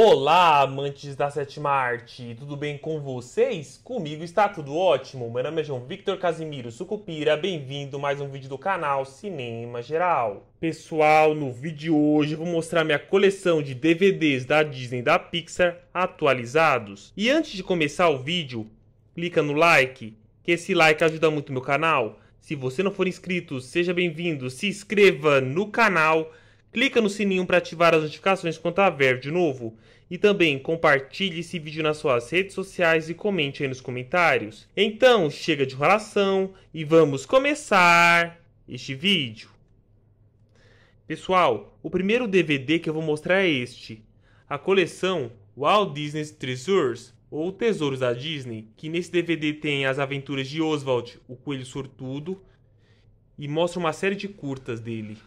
Olá, amantes da sétima arte, tudo bem com vocês? Comigo está tudo ótimo. Meu nome é João Victor Casimiro Sucupira, bem-vindo a mais um vídeo do canal Cinema Geral. Pessoal, no vídeo de hoje eu vou mostrar minha coleção de DVDs da Disney e da Pixar atualizados. E antes de começar o vídeo, clica no like, que esse like ajuda muito meu canal. Se você não for inscrito, seja bem-vindo, se inscreva no canal Clica no sininho para ativar as notificações quando a tá de novo. E também compartilhe esse vídeo nas suas redes sociais e comente aí nos comentários. Então, chega de enrolação e vamos começar este vídeo. Pessoal, o primeiro DVD que eu vou mostrar é este. A coleção Walt Disney's Treasures, ou Tesouros da Disney, que nesse DVD tem as aventuras de Oswald, o Coelho Sortudo, e mostra uma série de curtas dele.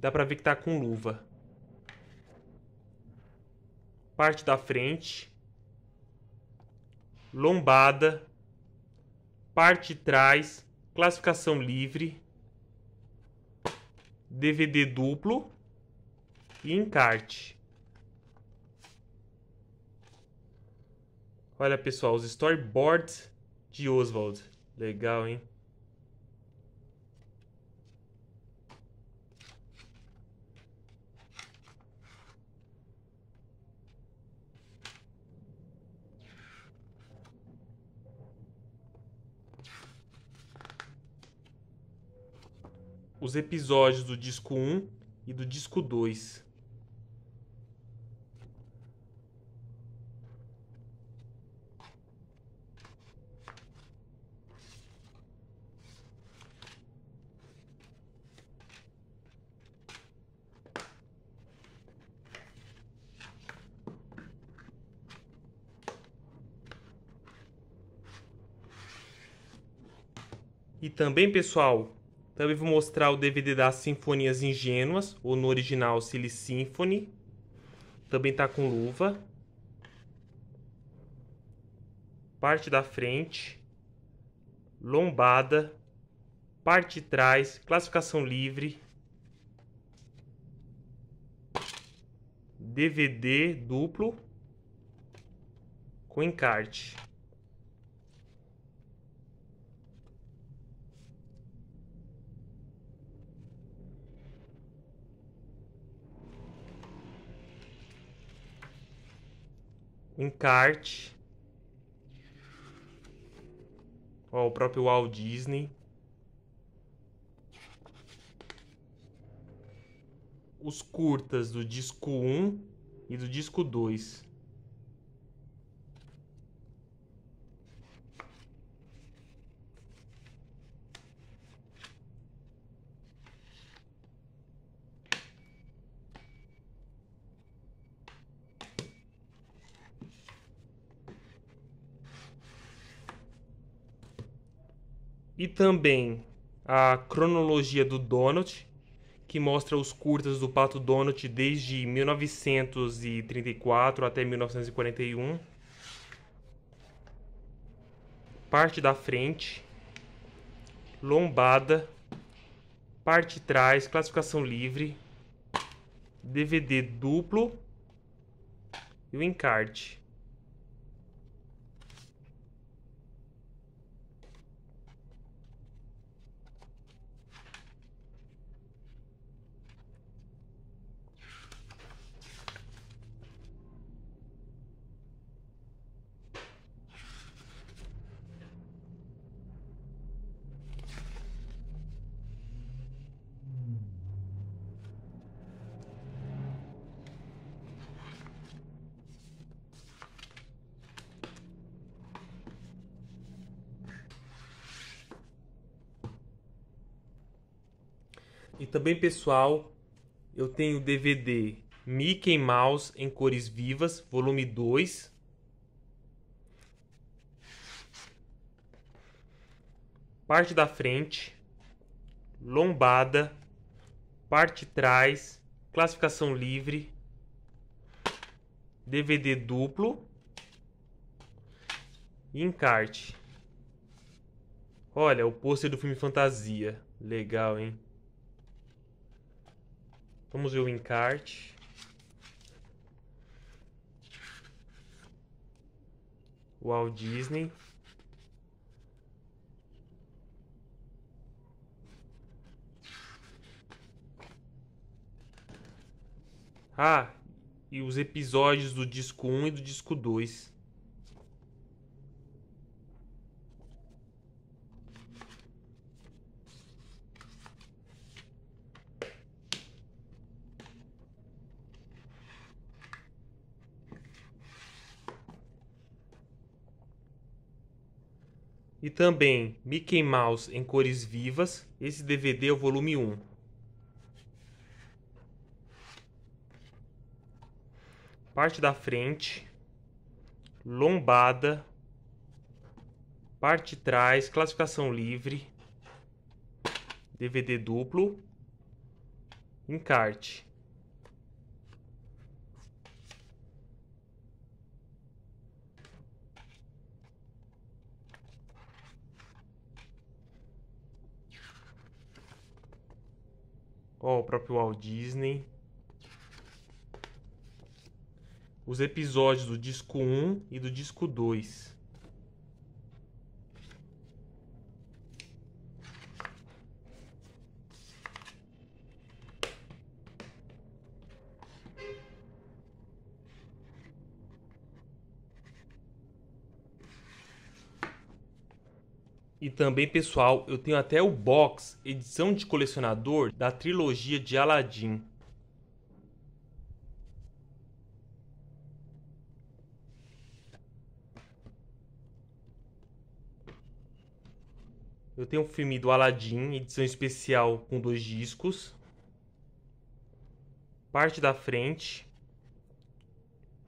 Dá pra ver que tá com luva. Parte da frente. Lombada. Parte de trás. Classificação livre. DVD duplo. E encarte. Olha, pessoal, os storyboards de Oswald. Legal, hein? os episódios do disco 1 e do disco 2. E também, pessoal, também vou mostrar o DVD das Sinfonias Ingênuas, ou no original Silly Symphony. Também tá com luva. Parte da frente. Lombada. Parte de trás. Classificação livre. DVD duplo. Com encarte. um kart. Ó, o próprio Walt Disney. Os curtas do disco 1 e do disco 2. E também a cronologia do Donut que mostra os curtas do Pato Donut desde 1934 até 1941. Parte da frente, lombada, parte de trás, classificação livre, DVD duplo e o encarte. Também, pessoal, eu tenho DVD Mickey Mouse em cores vivas, volume 2. Parte da frente, lombada, parte trás, classificação livre, DVD duplo e encarte. Olha, o pôster do filme Fantasia. Legal, hein? Vamos ver o encarte. Walt Disney. Ah, e os episódios do disco 1 e do disco 2. E também Mickey Mouse em cores vivas. Esse DVD é o volume 1. Parte da frente, lombada, parte de trás, classificação livre, DVD duplo, encarte. Ó, o próprio Walt Disney. Os episódios do disco 1 e do disco 2. E também, pessoal, eu tenho até o box, edição de colecionador da trilogia de Aladdin. Eu tenho o filme do Aladdin, edição especial com dois discos. Parte da frente.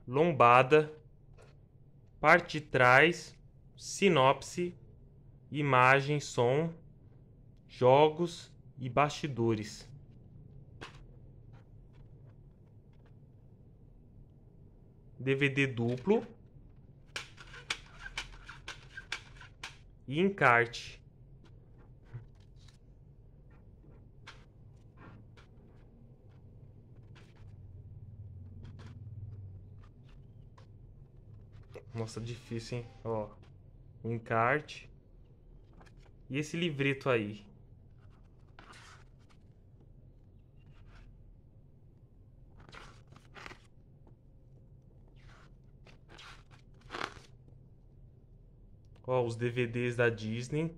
Lombada. Parte de trás. Sinopse imagem, som, jogos e bastidores. DVD duplo e encarte. Nossa, difícil, hein? Ó, encarte. E esse livreto aí? Ó, os DVDs da Disney.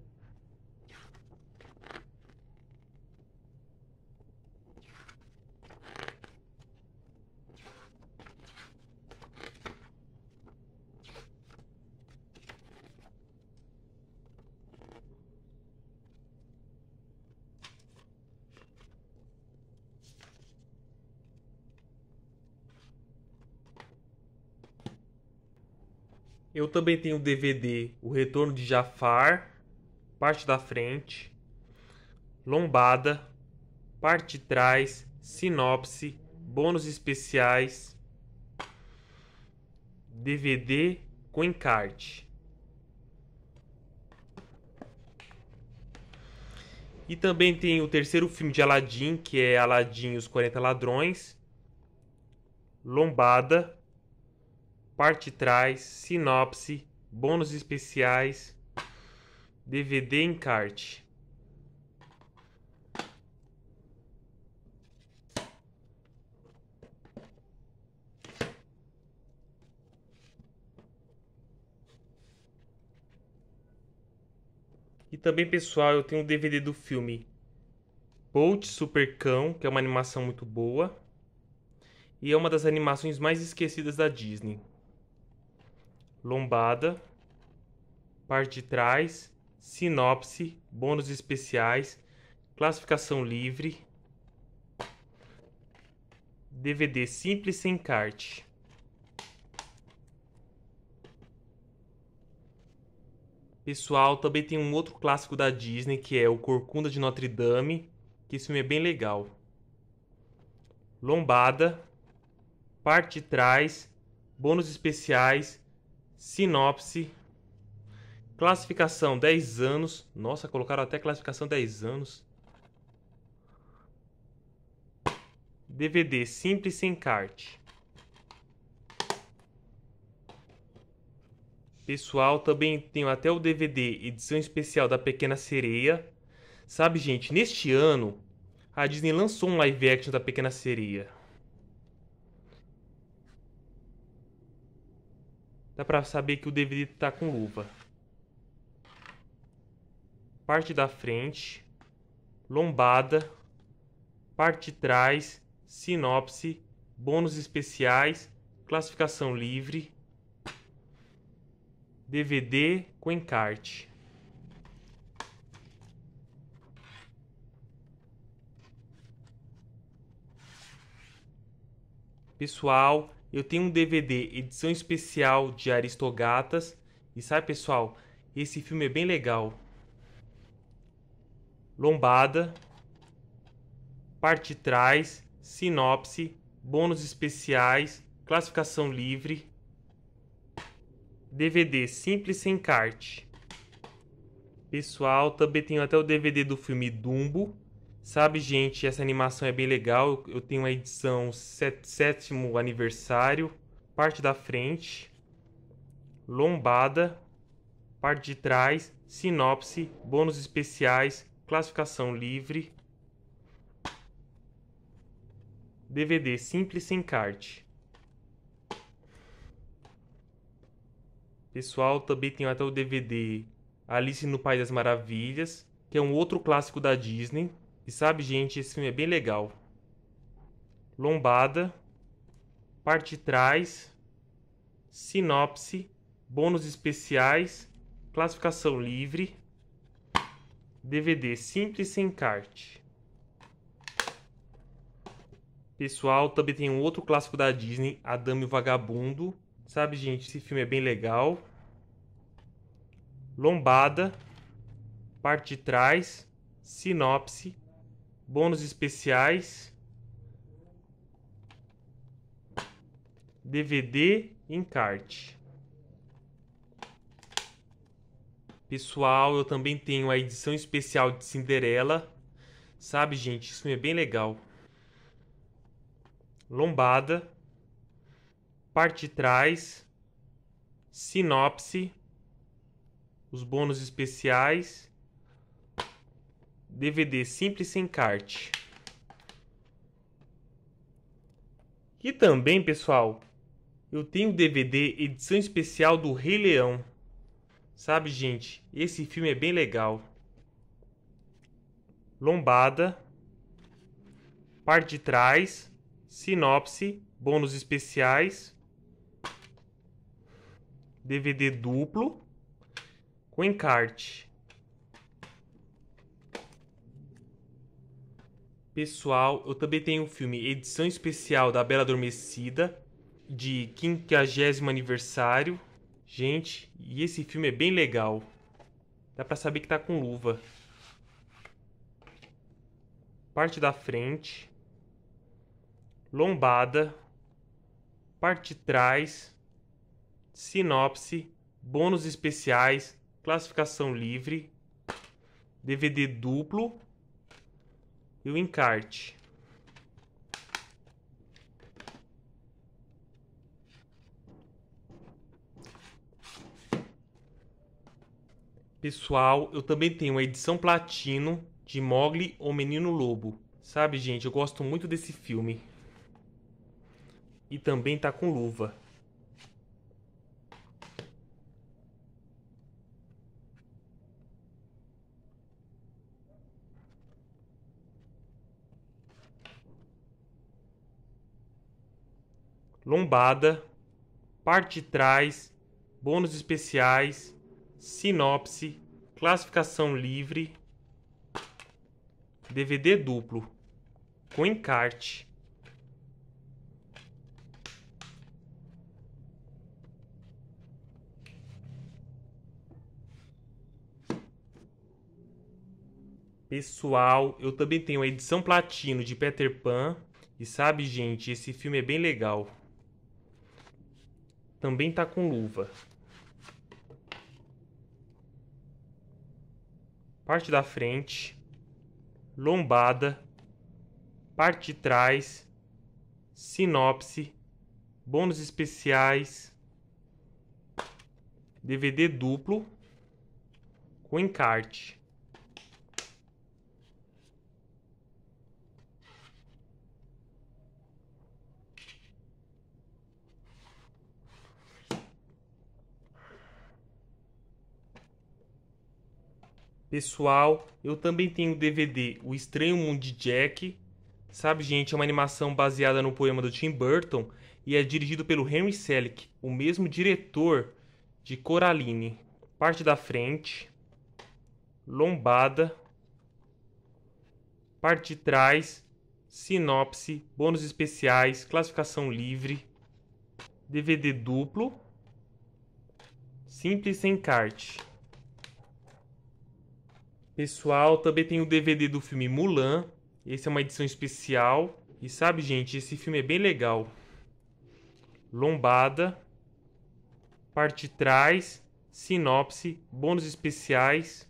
Eu também tenho o DVD O Retorno de Jafar, parte da frente, lombada, parte de trás, sinopse, bônus especiais, DVD com encarte. E também tem o terceiro filme de Aladdin, que é Aladdin e os 40 Ladrões, Lombada, parte trás, sinopse, bônus especiais, DVD encarte. E também, pessoal, eu tenho o um DVD do filme Bolt Supercão, que é uma animação muito boa. E é uma das animações mais esquecidas da Disney lombada, parte de trás, sinopse, bônus especiais, classificação livre, DVD simples sem carte. Pessoal, também tem um outro clássico da Disney que é o Corcunda de Notre Dame, que esse filme é bem legal. Lombada, parte de trás, bônus especiais, Sinopse. Classificação 10 anos. Nossa, colocaram até classificação 10 anos. DVD simples sem encarte. Pessoal, também tenho até o DVD edição especial da Pequena Sereia. Sabe, gente, neste ano a Disney lançou um live action da Pequena Sereia. Dá pra saber que o DVD tá com luva. Parte da frente. Lombada. Parte de trás. Sinopse. Bônus especiais. Classificação livre. DVD com encarte. Pessoal, eu tenho um DVD edição especial de Aristogatas. E sabe, pessoal, esse filme é bem legal. Lombada, parte de trás, sinopse, bônus especiais, classificação livre. DVD simples sem carte. Pessoal, também tenho até o DVD do filme Dumbo, Sabe, gente, essa animação é bem legal. Eu tenho a edição sétimo aniversário, parte da frente, lombada, parte de trás, sinopse, bônus especiais, classificação livre. DVD simples sem encarte. Pessoal, também tem até o DVD Alice no País das Maravilhas, que é um outro clássico da Disney, e sabe, gente, esse filme é bem legal. Lombada, parte de trás, sinopse, bônus especiais, classificação livre, DVD simples sem encarte. Pessoal, também tem um outro clássico da Disney, A e o Vagabundo. Sabe, gente, esse filme é bem legal. Lombada, parte de trás, sinopse, Bônus especiais. DVD encarte. Pessoal, eu também tenho a edição especial de Cinderela. Sabe, gente, isso é bem legal. Lombada. Parte de trás. Sinopse. Os bônus especiais. DVD simples sem encarte. E também, pessoal, eu tenho DVD edição especial do Rei Leão. Sabe, gente, esse filme é bem legal. Lombada, parte de trás, sinopse, bônus especiais, DVD duplo com encarte. Pessoal, eu também tenho o filme Edição Especial da Bela Adormecida, de 50 aniversário. Gente, e esse filme é bem legal. Dá pra saber que tá com luva. Parte da frente. Lombada. Parte de trás. Sinopse. Bônus especiais. Classificação livre. DVD duplo e o encarte. Pessoal, eu também tenho a edição platino de Mogli, O Menino Lobo. Sabe, gente, eu gosto muito desse filme. E também tá com luva. lombada, parte de trás, bônus especiais, sinopse, classificação livre, DVD duplo, com encarte. Pessoal, eu também tenho a edição platino de Peter Pan. E sabe, gente, esse filme é bem legal. Também tá com luva. Parte da frente. Lombada. Parte de trás. Sinopse. Bônus especiais. DVD duplo. Com encarte. Pessoal, eu também tenho o DVD O Estranho Mundo de Jack. Sabe, gente, é uma animação baseada no poema do Tim Burton e é dirigido pelo Henry Selick, o mesmo diretor de Coraline. Parte da frente, lombada, parte de trás, sinopse, bônus especiais, classificação livre, DVD duplo, simples sem encarte. Pessoal, também tem o DVD do filme Mulan. Esse é uma edição especial. E sabe, gente, esse filme é bem legal. Lombada, parte trás, sinopse, bônus especiais,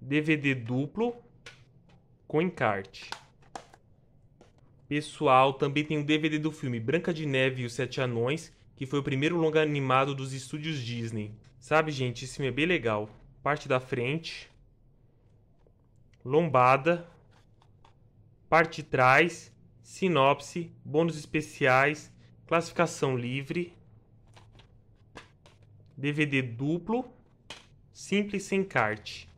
DVD duplo com encarte. Pessoal, também tem o um DVD do filme Branca de Neve e os Sete Anões, que foi o primeiro longa animado dos estúdios Disney. Sabe, gente, esse filme é bem legal parte da frente, lombada, parte de trás, sinopse, bônus especiais, classificação livre, DVD duplo, simples sem carte.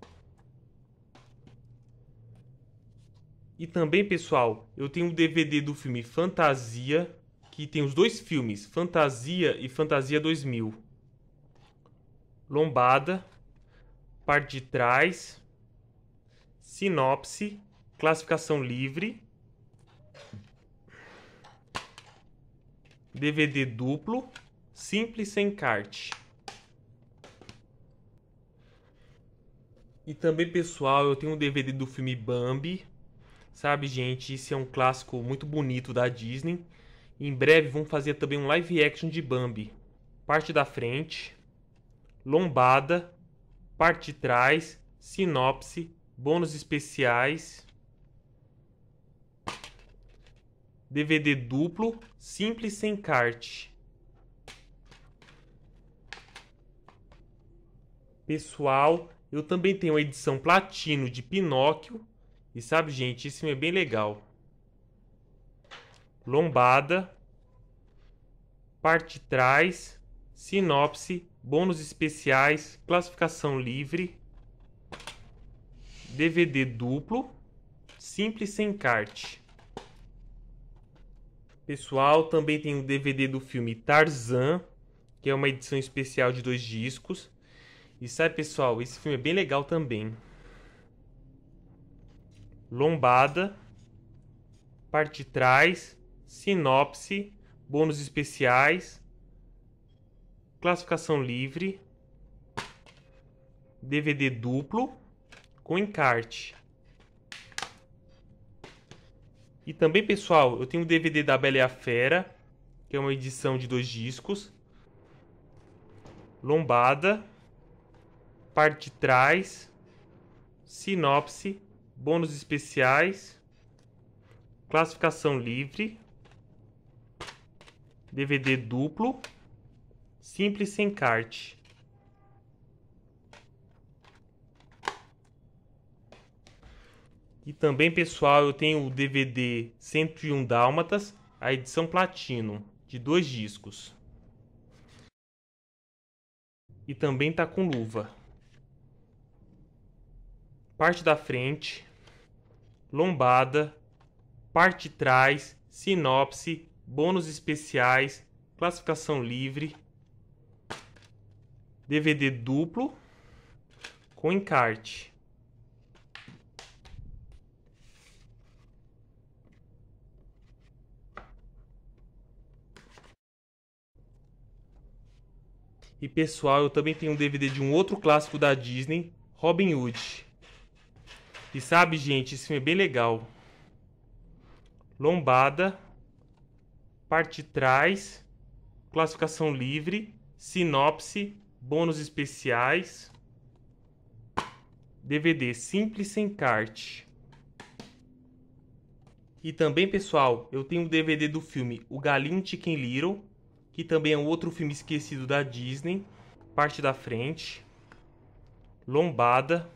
E também, pessoal, eu tenho o um DVD do filme Fantasia, que tem os dois filmes, Fantasia e Fantasia 2000. Lombada, parte de trás, sinopse, classificação livre, DVD duplo, simples sem encarte. E também, pessoal, eu tenho um DVD do filme Bambi. Sabe, gente, esse é um clássico muito bonito da Disney. Em breve vão fazer também um live action de Bambi. Parte da frente, lombada, parte de trás, sinopse, bônus especiais, DVD duplo, simples sem carte. Pessoal, eu também tenho a edição platino de Pinóquio. E sabe, gente, isso é bem legal. Lombada, parte de trás, sinopse, bônus especiais, classificação livre, DVD duplo, simples sem encarte. Pessoal, também tem o DVD do filme Tarzan, que é uma edição especial de dois discos. E sabe, pessoal, esse filme é bem legal também. Lombada, parte de trás, sinopse, bônus especiais, classificação livre, DVD duplo com encarte. E também, pessoal, eu tenho o DVD da Bela e a Fera, que é uma edição de dois discos. Lombada, parte de trás, sinopse, bônus especiais, classificação livre, DVD duplo Simples sem encarte. E também, pessoal, eu tenho o DVD 101 Dálmatas, a edição platino, de dois discos. E também tá com luva. Parte da frente, lombada, parte de trás, sinopse, bônus especiais, classificação livre DVD duplo com encarte. E pessoal, eu também tenho um DVD de um outro clássico da Disney, Robin Hood. E sabe, gente, esse filme é bem legal. Lombada, parte de trás, classificação livre, sinopse bônus especiais, DVD simples sem encarte. E também, pessoal, eu tenho o um DVD do filme O Galinho Chicken Little, que também é um outro filme esquecido da Disney, parte da frente, lombada,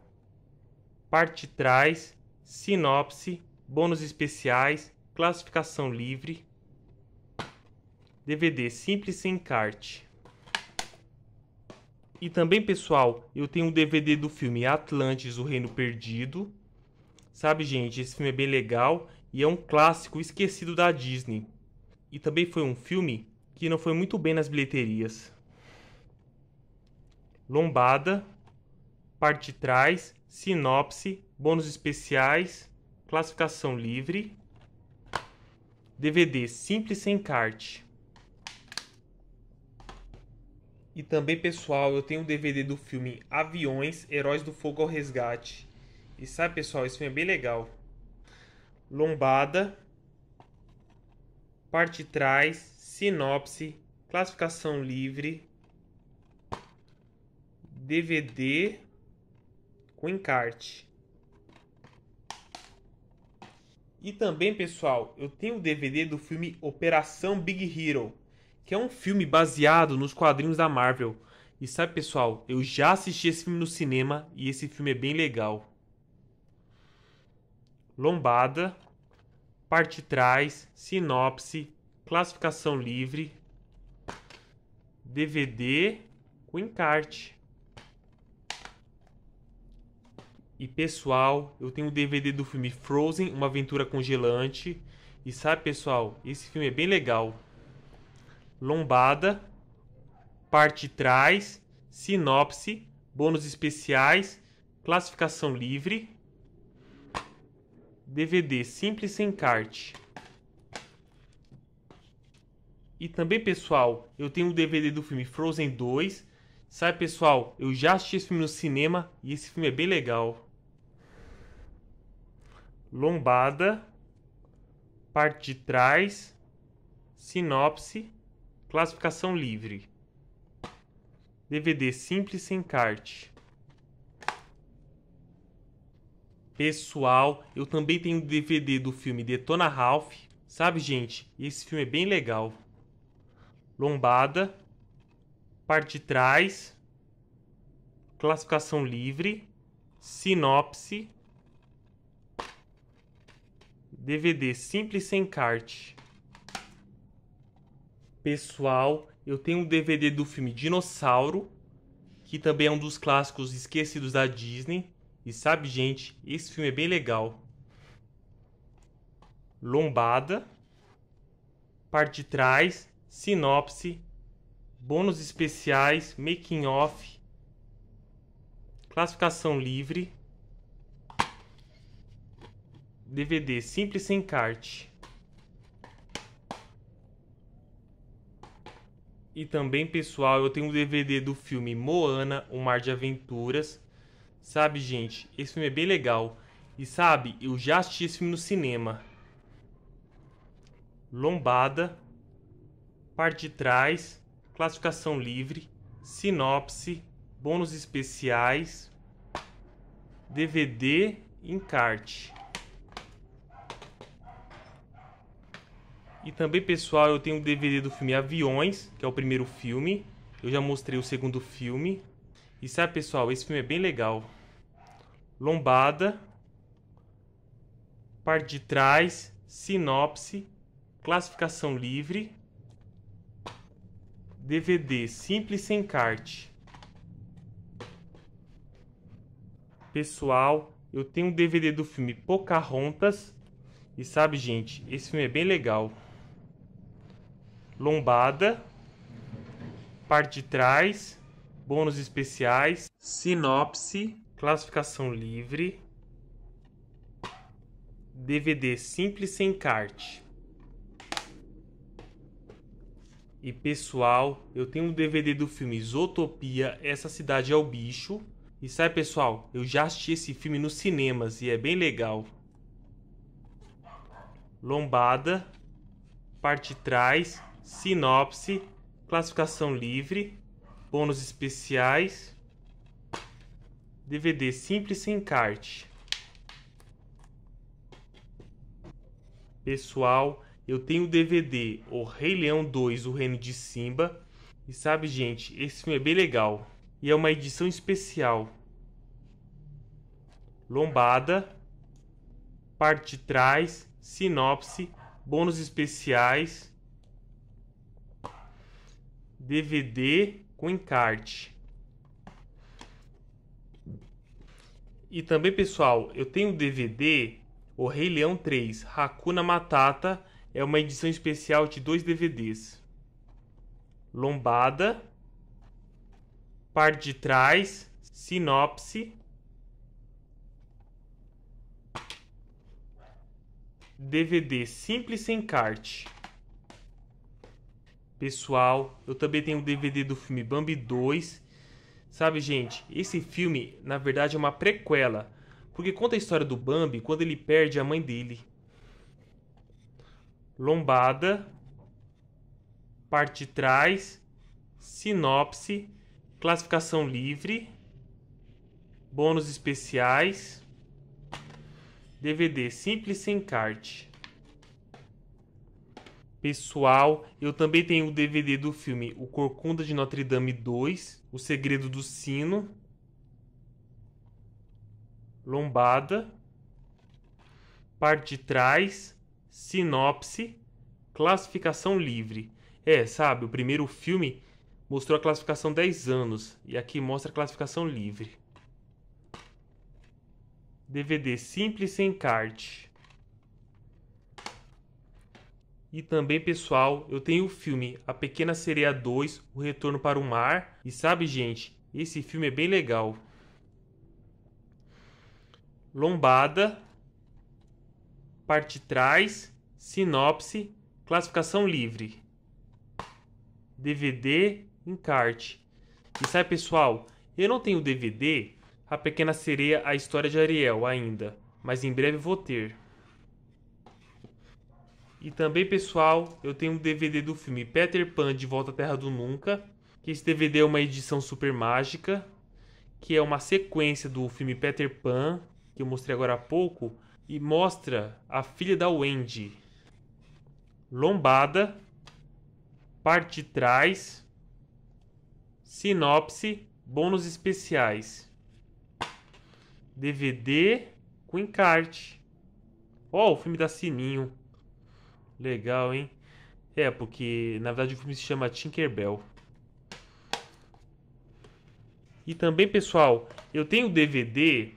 parte de trás, sinopse, bônus especiais, classificação livre, DVD simples sem encarte. E também, pessoal, eu tenho um DVD do filme Atlantis, o Reino Perdido. Sabe, gente, esse filme é bem legal e é um clássico esquecido da Disney. E também foi um filme que não foi muito bem nas bilheterias. Lombada, parte de trás, sinopse, bônus especiais, classificação livre, DVD simples sem carte. E também, pessoal, eu tenho um DVD do filme Aviões, Heróis do Fogo ao Resgate. E sabe, pessoal, esse filme é bem legal. Lombada, parte trás, sinopse, classificação livre, DVD com encarte. E também, pessoal, eu tenho o DVD do filme Operação Big Hero, que é um filme baseado nos quadrinhos da Marvel. E sabe, pessoal, eu já assisti esse filme no cinema e esse filme é bem legal. Lombada, parte trás, sinopse, classificação livre, DVD com encarte. E pessoal, eu tenho o um DVD do filme Frozen, Uma Aventura Congelante. E sabe, pessoal, esse filme é bem legal lombada, parte de trás, sinopse, bônus especiais, classificação livre, DVD simples sem encarte. E também, pessoal, eu tenho o um DVD do filme Frozen 2. Sabe, pessoal, eu já assisti esse filme no cinema e esse filme é bem legal. Lombada, parte de trás, sinopse, Classificação livre. DVD simples sem encarte. Pessoal, eu também tenho DVD do filme Detona Ralph. Sabe, gente? Esse filme é bem legal. Lombada. Parte de trás. Classificação livre. Sinopse. DVD simples sem encarte. Pessoal, eu tenho um DVD do filme Dinossauro, que também é um dos clássicos esquecidos da Disney. E sabe, gente, esse filme é bem legal. Lombada, parte de trás, sinopse, bônus especiais, making off, classificação livre, DVD simples sem carte. E também, pessoal, eu tenho um DVD do filme Moana, O Mar de Aventuras. Sabe, gente, esse filme é bem legal. E sabe, eu já assisti esse filme no cinema. Lombada, parte de trás, classificação livre, sinopse, bônus especiais, DVD, encarte. E também, pessoal, eu tenho um DVD do filme Aviões, que é o primeiro filme. Eu já mostrei o segundo filme. E sabe, pessoal, esse filme é bem legal. Lombada, parte de trás, sinopse, classificação livre, DVD simples sem carte. Pessoal, eu tenho um DVD do filme Pocahontas. E sabe, gente, esse filme é bem legal lombada, parte de trás, bônus especiais, sinopse, classificação livre, DVD simples sem encarte. E pessoal, eu tenho um DVD do filme Zootopia, Essa Cidade é o Bicho. E sabe pessoal, eu já assisti esse filme nos cinemas e é bem legal. Lombada, parte de trás, sinopse, classificação livre, bônus especiais, DVD simples sem encarte. Pessoal, eu tenho o DVD O Rei Leão 2, O Reino de Simba. E sabe, gente, esse filme é bem legal. E é uma edição especial. Lombada, parte de trás, sinopse, bônus especiais, DVD com encarte. E também, pessoal, eu tenho o DVD O Rei Leão 3 Hakuna Matata. É uma edição especial de dois DVDs. Lombada, parte de trás, sinopse, DVD simples sem encarte pessoal. Eu também tenho o DVD do filme Bambi 2. Sabe, gente, esse filme, na verdade, é uma prequela. Porque conta a história do Bambi quando ele perde a mãe dele. Lombada, parte de trás, sinopse, classificação livre, bônus especiais, DVD simples sem carte. Pessoal, eu também tenho o DVD do filme O Corcunda de Notre Dame 2, O Segredo do Sino, Lombada, Parte de Trás, Sinopse, Classificação Livre. É, sabe, o primeiro filme mostrou a classificação 10 anos e aqui mostra a classificação livre. DVD simples sem encarte. E também, pessoal, eu tenho o filme A Pequena Sereia 2, O Retorno para o Mar. E sabe, gente, esse filme é bem legal. Lombada, parte trás, sinopse, classificação livre. DVD, encarte. E sabe, pessoal, eu não tenho DVD A Pequena Sereia, A História de Ariel ainda, mas em breve vou ter. E também, pessoal, eu tenho um DVD do filme Peter Pan de Volta à Terra do Nunca. Que esse DVD é uma edição super mágica. Que é uma sequência do filme Peter Pan, que eu mostrei agora há pouco. E mostra a filha da Wendy. Lombada. Parte de trás. Sinopse. Bônus especiais. DVD com encarte. Ó, oh, o filme da Sininho. Legal, hein? É, porque na verdade o filme se chama Tinkerbell. E também, pessoal, eu tenho o DVD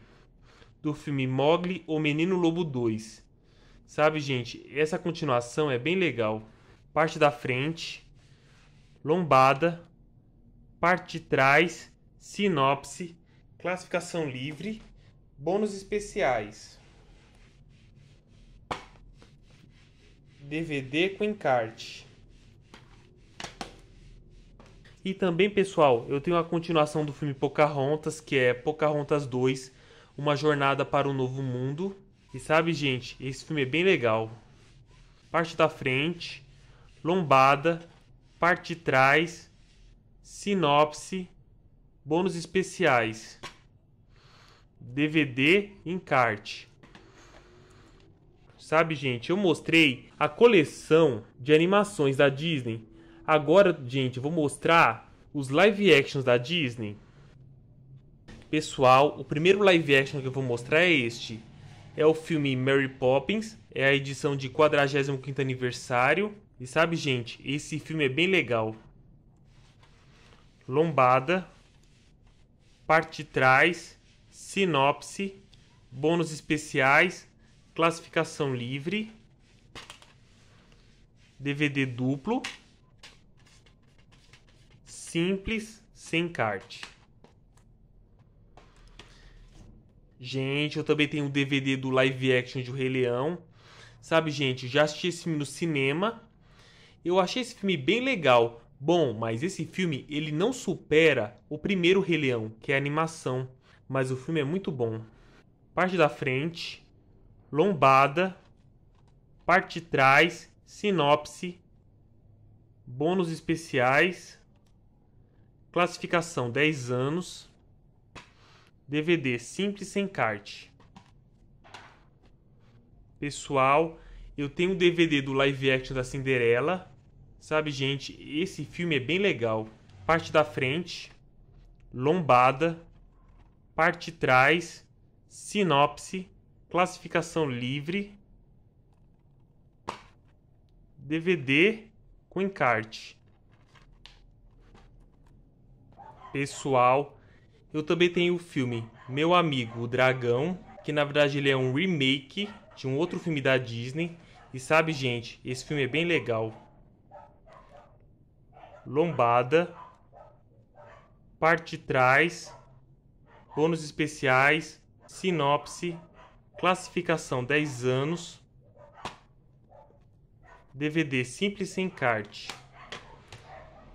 do filme Mogli o Menino Lobo 2. Sabe, gente, essa continuação é bem legal. Parte da frente, lombada, parte de trás, sinopse, classificação livre, bônus especiais. DVD com encarte. E também, pessoal, eu tenho a continuação do filme Pocahontas, que é Pocahontas 2, Uma Jornada para o Novo Mundo. E sabe, gente, esse filme é bem legal. Parte da frente, lombada, parte de trás, sinopse, bônus especiais, DVD, encarte sabe, gente? Eu mostrei a coleção de animações da Disney. Agora, gente, eu vou mostrar os live actions da Disney. Pessoal, o primeiro live action que eu vou mostrar é este. É o filme Mary Poppins, é a edição de 45 aniversário. E sabe, gente, esse filme é bem legal. Lombada, parte de trás, sinopse, bônus especiais, classificação livre, DVD duplo, simples, sem cart. Gente, eu também tenho o um DVD do live action de O Rei Leão. Sabe, gente, já assisti esse filme no cinema. Eu achei esse filme bem legal. Bom, mas esse filme ele não supera o primeiro Rei Leão, que é a animação, mas o filme é muito bom. Parte da frente, lombada, parte de trás, sinopse, bônus especiais, classificação 10 anos, DVD simples sem carte. Pessoal, eu tenho o DVD do live action da Cinderela. Sabe, gente, esse filme é bem legal. Parte da frente, lombada, parte de trás, sinopse, classificação livre, DVD com encarte. Pessoal, eu também tenho o filme Meu Amigo o Dragão, que na verdade ele é um remake de um outro filme da Disney. E sabe, gente, esse filme é bem legal. Lombada, parte de trás, bônus especiais, sinopse Classificação 10 anos. DVD simples sem encarte.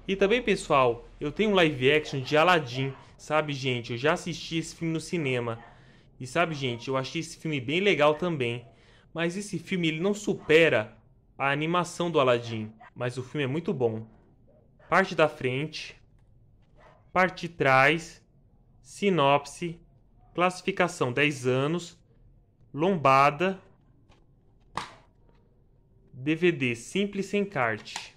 E também, pessoal, eu tenho um live action de Aladdin. Sabe, gente, eu já assisti esse filme no cinema. E sabe, gente, eu achei esse filme bem legal também. Mas esse filme ele não supera a animação do Aladdin, mas o filme é muito bom. Parte da frente, parte de trás, sinopse, classificação 10 anos, lombada, DVD simples sem encarte.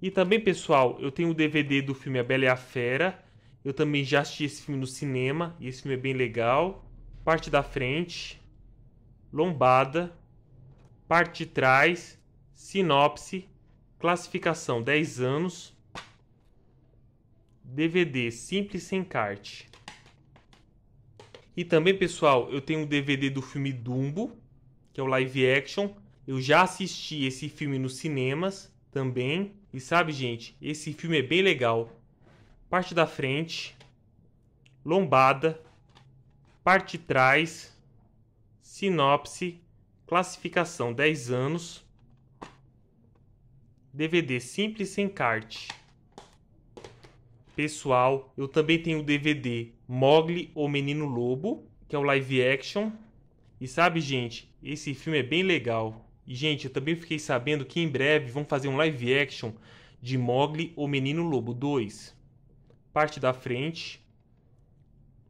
E também, pessoal, eu tenho o DVD do filme A Bela e a Fera. Eu também já assisti esse filme no cinema e esse filme é bem legal. Parte da frente, lombada, parte de trás, sinopse, classificação 10 anos, DVD simples sem encarte. E também, pessoal, eu tenho o um DVD do filme Dumbo, que é o live action. Eu já assisti esse filme nos cinemas também. E sabe, gente, esse filme é bem legal. Parte da frente, lombada, parte de trás, sinopse, classificação 10 anos, DVD simples sem encarte. Pessoal, eu também tenho o DVD Mogli, o Menino Lobo, que é o live action. E sabe, gente, esse filme é bem legal. E, gente, eu também fiquei sabendo que em breve vão fazer um live action de Mogli, o Menino Lobo 2. Parte da frente,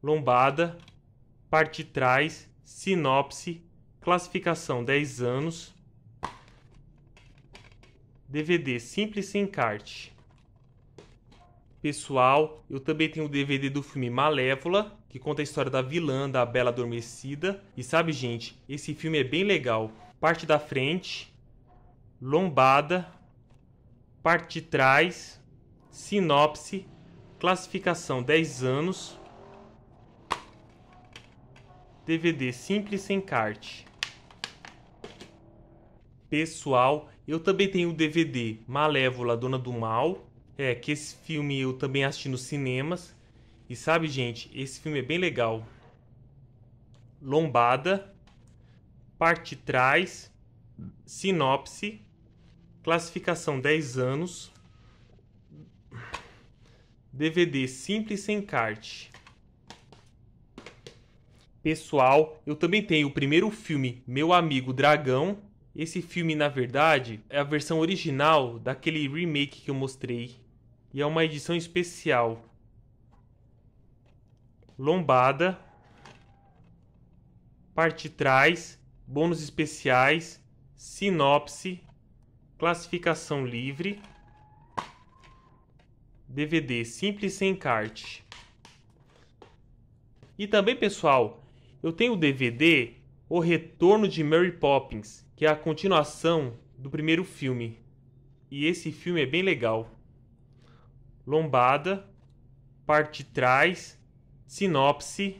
lombada, parte de trás, sinopse, classificação 10 anos, DVD simples sem encarte pessoal. Eu também tenho o DVD do filme Malévola, que conta a história da vilã da Bela Adormecida. E sabe, gente, esse filme é bem legal. Parte da frente, lombada, parte de trás, sinopse, classificação 10 anos. DVD simples sem carte. Pessoal, eu também tenho o DVD Malévola Dona do Mal, é, que esse filme eu também assisti nos cinemas. E sabe, gente, esse filme é bem legal. Lombada, parte trás, sinopse, classificação 10 anos, DVD simples sem encarte. Pessoal, eu também tenho o primeiro filme, Meu Amigo Dragão. Esse filme, na verdade, é a versão original daquele remake que eu mostrei e é uma edição especial. Lombada. Parte trás. Bônus especiais. Sinopse. Classificação livre. DVD simples sem encarte. E também, pessoal, eu tenho o DVD O Retorno de Mary Poppins, que é a continuação do primeiro filme. E esse filme é bem legal lombada, parte de trás, sinopse,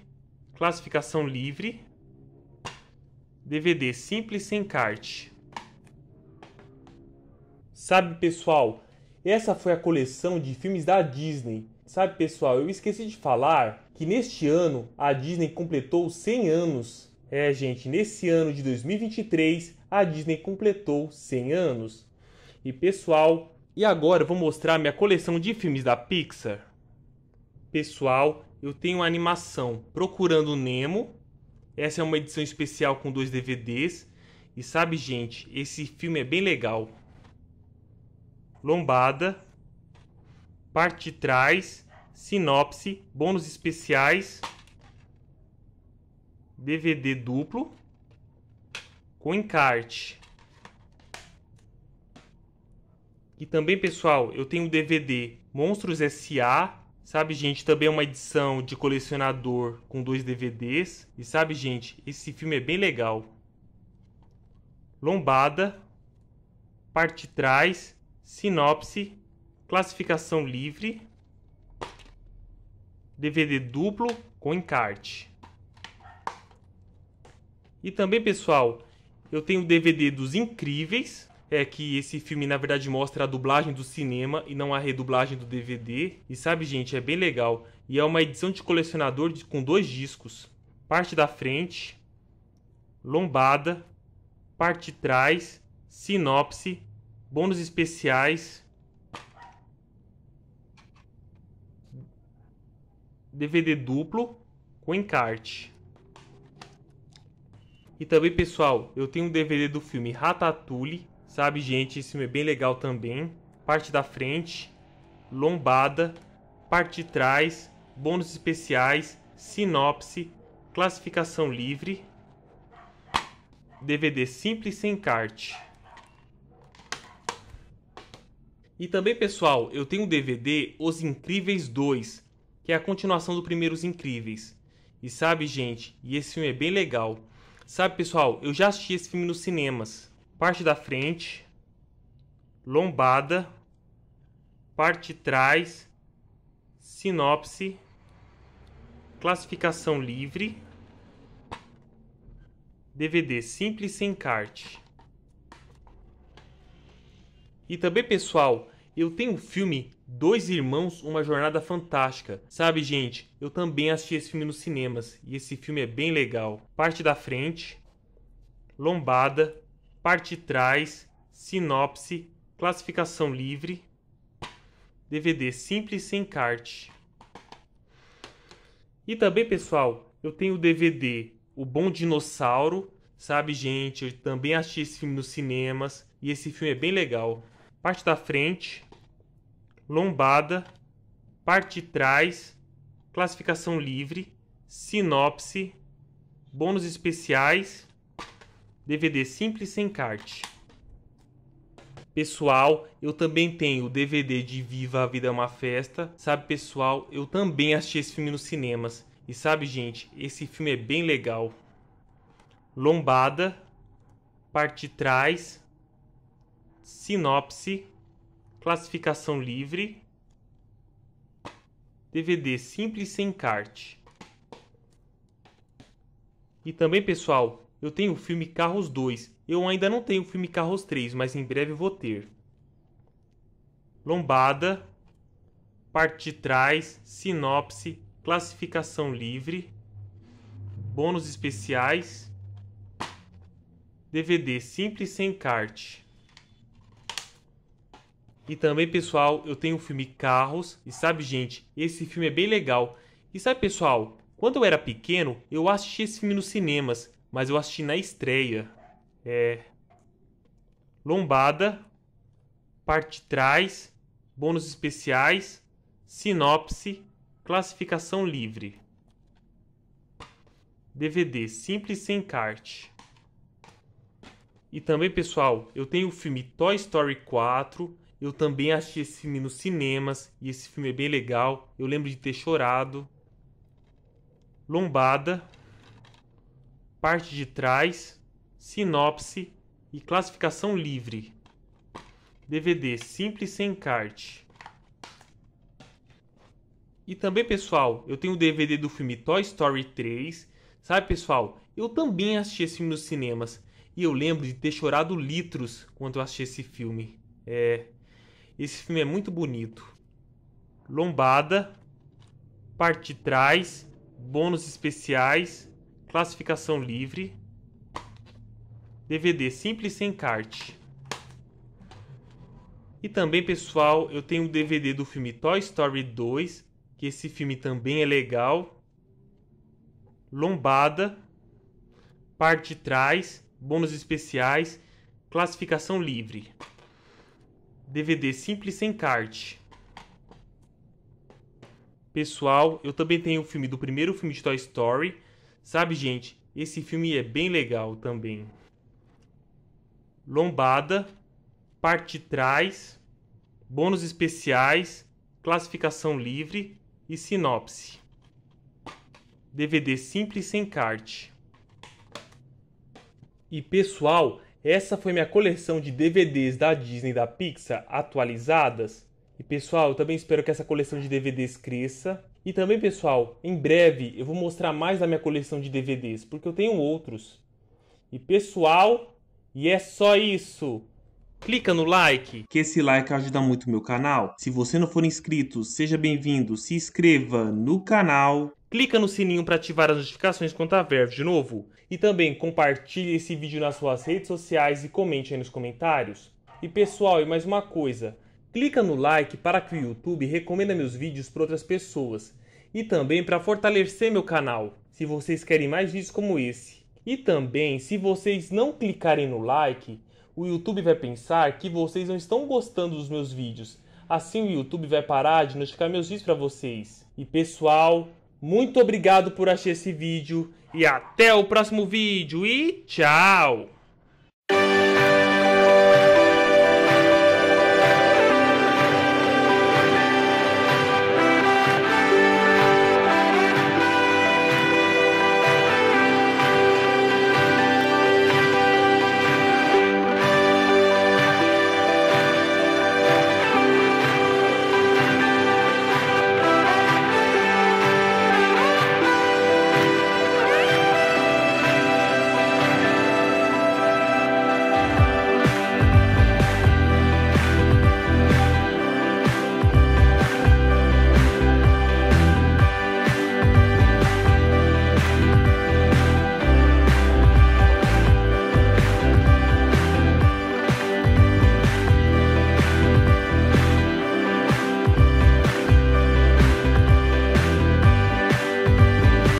classificação livre, DVD simples sem carte. Sabe, pessoal, essa foi a coleção de filmes da Disney. Sabe, pessoal, eu esqueci de falar que neste ano a Disney completou 100 anos. É, gente, nesse ano de 2023 a Disney completou 100 anos. E pessoal, e agora eu vou mostrar minha coleção de filmes da Pixar. Pessoal, eu tenho a animação Procurando Nemo. Essa é uma edição especial com dois DVDs. E sabe, gente, esse filme é bem legal. Lombada, parte de trás, sinopse, bônus especiais, DVD duplo, com encarte. E também, pessoal, eu tenho o DVD Monstros S.A. Sabe, gente, também é uma edição de colecionador com dois DVDs. E sabe, gente, esse filme é bem legal. Lombada, parte trás, sinopse, classificação livre, DVD duplo com encarte. E também, pessoal, eu tenho o DVD dos Incríveis, é que esse filme, na verdade, mostra a dublagem do cinema e não a redublagem do DVD. E sabe, gente, é bem legal. E é uma edição de colecionador com dois discos. Parte da frente, lombada, parte de trás, sinopse, bônus especiais. DVD duplo com encarte. E também, pessoal, eu tenho um DVD do filme Ratatouille, Sabe, gente? Esse filme é bem legal também. Parte da frente, lombada, parte de trás, bônus especiais, sinopse, classificação livre. DVD simples sem encarte. E também, pessoal, eu tenho o um DVD Os Incríveis 2, que é a continuação do primeiro Os Incríveis. E sabe, gente, e esse filme é bem legal. Sabe, pessoal, eu já assisti esse filme nos cinemas parte da frente, lombada, parte de trás, sinopse, classificação livre, DVD simples sem encarte. E também, pessoal, eu tenho um filme Dois Irmãos, Uma Jornada Fantástica. Sabe, gente, eu também assisti esse filme nos cinemas e esse filme é bem legal. Parte da frente, lombada, parte de trás, sinopse, classificação livre, DVD simples sem encarte. E também, pessoal, eu tenho o DVD O Bom Dinossauro, sabe, gente? Eu também assisti esse filme nos cinemas e esse filme é bem legal. Parte da frente, lombada, parte de trás, classificação livre, sinopse, bônus especiais DVD simples sem encarte. Pessoal, eu também tenho o DVD de Viva a Vida é uma Festa. Sabe, pessoal, eu também assisti esse filme nos cinemas. E sabe, gente, esse filme é bem legal. Lombada, parte de trás, sinopse, classificação livre, DVD simples sem encarte. E também, pessoal, eu tenho o filme Carros 2. Eu ainda não tenho o filme Carros 3, mas em breve vou ter. Lombada, parte de trás, sinopse, classificação livre, bônus especiais, DVD simples sem encarte. E também, pessoal, eu tenho o filme Carros. E sabe, gente, esse filme é bem legal. E sabe, pessoal, quando eu era pequeno, eu assisti esse filme nos cinemas mas eu assisti na estreia. É. Lombada, parte trás, bônus especiais, sinopse, classificação livre. DVD simples sem carte. E também, pessoal, eu tenho o filme Toy Story 4. Eu também assisti esse filme nos cinemas e esse filme é bem legal. Eu lembro de ter chorado. Lombada, parte de trás, sinopse e classificação livre. DVD simples sem encarte. E também, pessoal, eu tenho o DVD do filme Toy Story 3. Sabe, pessoal, eu também assisti esse filme nos cinemas. E eu lembro de ter chorado litros quando eu assisti esse filme. É. Esse filme é muito bonito. Lombada, parte de trás, bônus especiais, classificação livre, DVD simples sem encarte. E também, pessoal, eu tenho o um DVD do filme Toy Story 2, que esse filme também é legal. Lombada, parte de trás, bônus especiais, classificação livre. DVD simples sem encarte. Pessoal, eu também tenho o filme do primeiro filme de Toy Story, Sabe, gente, esse filme é bem legal também. Lombada, parte trás, bônus especiais, classificação livre e sinopse. DVD simples sem carte. E pessoal, essa foi minha coleção de DVDs da Disney e da Pixar atualizadas. E pessoal, eu também espero que essa coleção de DVDs cresça e também, pessoal, em breve eu vou mostrar mais da minha coleção de DVDs, porque eu tenho outros. E pessoal, e é só isso. Clica no like, que esse like ajuda muito o meu canal. Se você não for inscrito, seja bem-vindo, se inscreva no canal. Clica no sininho para ativar as notificações quando a tá Verve de novo. E também compartilhe esse vídeo nas suas redes sociais e comente aí nos comentários. E pessoal, e mais uma coisa, Clica no like para que o YouTube recomenda meus vídeos para outras pessoas e também para fortalecer meu canal, se vocês querem mais vídeos como esse. E também, se vocês não clicarem no like, o YouTube vai pensar que vocês não estão gostando dos meus vídeos. Assim o YouTube vai parar de notificar meus vídeos para vocês. E pessoal, muito obrigado por assistir esse vídeo e até o próximo vídeo e tchau!